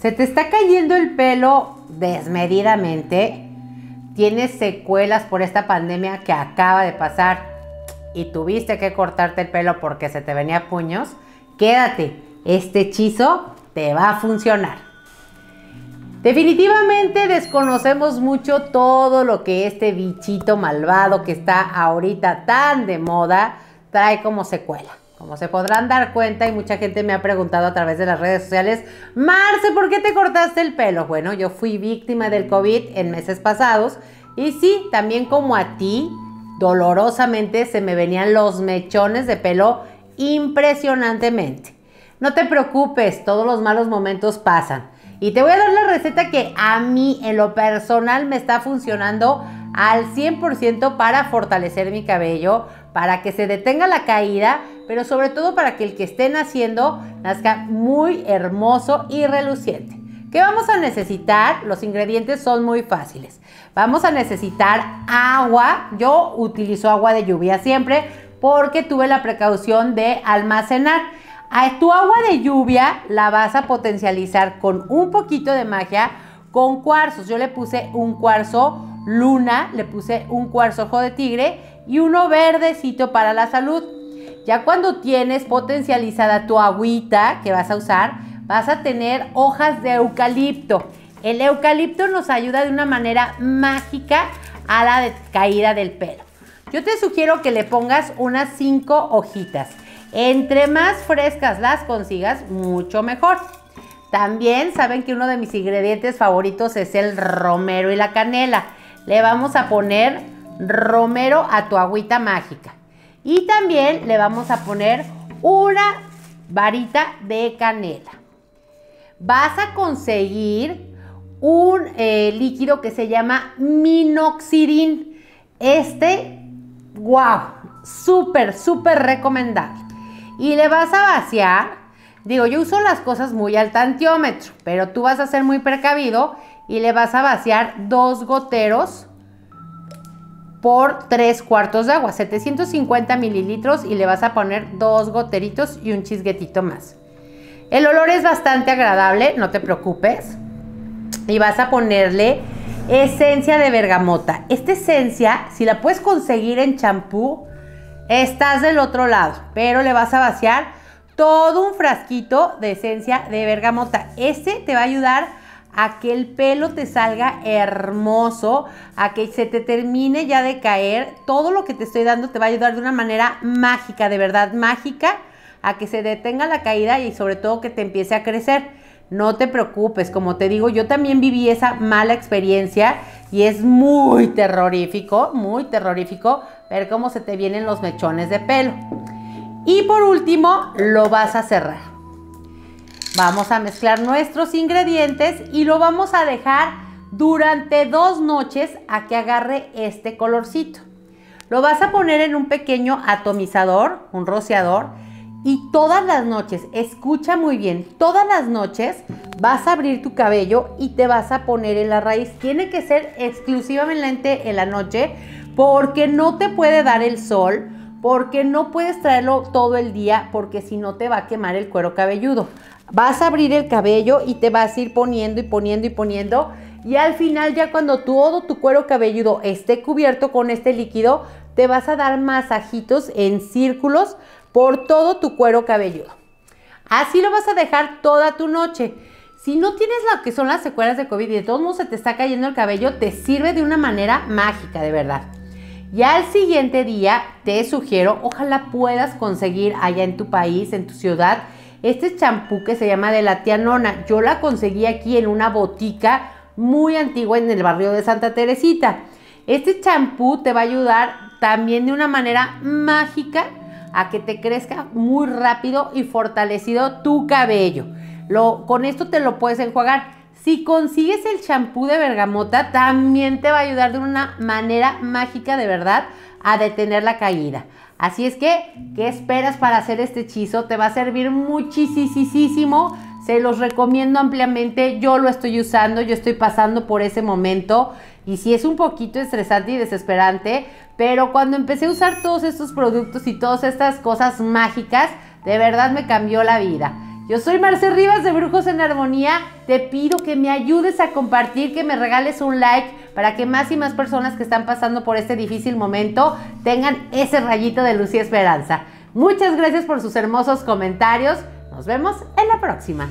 se te está cayendo el pelo desmedidamente, tienes secuelas por esta pandemia que acaba de pasar y tuviste que cortarte el pelo porque se te venía puños, quédate, este hechizo te va a funcionar. Definitivamente desconocemos mucho todo lo que este bichito malvado que está ahorita tan de moda trae como secuela. Como se podrán dar cuenta y mucha gente me ha preguntado a través de las redes sociales, Marce, ¿por qué te cortaste el pelo? Bueno, yo fui víctima del COVID en meses pasados y sí, también como a ti, dolorosamente se me venían los mechones de pelo impresionantemente. No te preocupes, todos los malos momentos pasan. Y te voy a dar la receta que a mí en lo personal me está funcionando al 100% para fortalecer mi cabello, para que se detenga la caída, pero sobre todo para que el que esté naciendo nazca muy hermoso y reluciente. ¿Qué vamos a necesitar? Los ingredientes son muy fáciles. Vamos a necesitar agua. Yo utilizo agua de lluvia siempre porque tuve la precaución de almacenar. A tu agua de lluvia la vas a potencializar con un poquito de magia con cuarzos. Yo le puse un cuarzo luna, le puse un cuarzo ojo de tigre y uno verdecito para la salud. Ya cuando tienes potencializada tu agüita que vas a usar, vas a tener hojas de eucalipto. El eucalipto nos ayuda de una manera mágica a la caída del pelo. Yo te sugiero que le pongas unas 5 hojitas. Entre más frescas las consigas, mucho mejor. También saben que uno de mis ingredientes favoritos es el romero y la canela le vamos a poner romero a tu agüita mágica. Y también le vamos a poner una varita de canela. Vas a conseguir un eh, líquido que se llama minoxidil. Este, wow, súper, súper recomendable. Y le vas a vaciar, digo, yo uso las cosas muy al tantiómetro, pero tú vas a ser muy precavido y le vas a vaciar dos goteros por tres cuartos de agua, 750 mililitros y le vas a poner dos goteritos y un chisguetito más. El olor es bastante agradable, no te preocupes. Y vas a ponerle esencia de bergamota. Esta esencia, si la puedes conseguir en champú, estás del otro lado, pero le vas a vaciar todo un frasquito de esencia de bergamota. Este te va a ayudar a que el pelo te salga hermoso, a que se te termine ya de caer. Todo lo que te estoy dando te va a ayudar de una manera mágica, de verdad mágica, a que se detenga la caída y sobre todo que te empiece a crecer. No te preocupes, como te digo, yo también viví esa mala experiencia y es muy terrorífico, muy terrorífico ver cómo se te vienen los mechones de pelo. Y por último, lo vas a cerrar. Vamos a mezclar nuestros ingredientes y lo vamos a dejar durante dos noches a que agarre este colorcito. Lo vas a poner en un pequeño atomizador, un rociador, y todas las noches, escucha muy bien, todas las noches vas a abrir tu cabello y te vas a poner en la raíz. Tiene que ser exclusivamente en la noche porque no te puede dar el sol, porque no puedes traerlo todo el día porque si no te va a quemar el cuero cabelludo. Vas a abrir el cabello y te vas a ir poniendo y poniendo y poniendo y al final ya cuando todo tu cuero cabelludo esté cubierto con este líquido, te vas a dar masajitos en círculos por todo tu cuero cabelludo. Así lo vas a dejar toda tu noche. Si no tienes lo que son las secuelas de COVID y de todos modos se te está cayendo el cabello, te sirve de una manera mágica, de verdad. Y al siguiente día te sugiero, ojalá puedas conseguir allá en tu país, en tu ciudad, este champú que se llama de la tía Nona. Yo la conseguí aquí en una botica muy antigua en el barrio de Santa Teresita. Este champú te va a ayudar también de una manera mágica a que te crezca muy rápido y fortalecido tu cabello. Lo, con esto te lo puedes enjuagar. Si consigues el champú de bergamota, también te va a ayudar de una manera mágica de verdad a detener la caída. Así es que, ¿qué esperas para hacer este hechizo? Te va a servir muchísimo. Se los recomiendo ampliamente. Yo lo estoy usando, yo estoy pasando por ese momento. Y si sí, es un poquito estresante y desesperante, pero cuando empecé a usar todos estos productos y todas estas cosas mágicas, de verdad me cambió la vida. Yo soy Marce Rivas de Brujos en Armonía. Te pido que me ayudes a compartir, que me regales un like para que más y más personas que están pasando por este difícil momento tengan ese rayito de luz y esperanza. Muchas gracias por sus hermosos comentarios. Nos vemos en la próxima.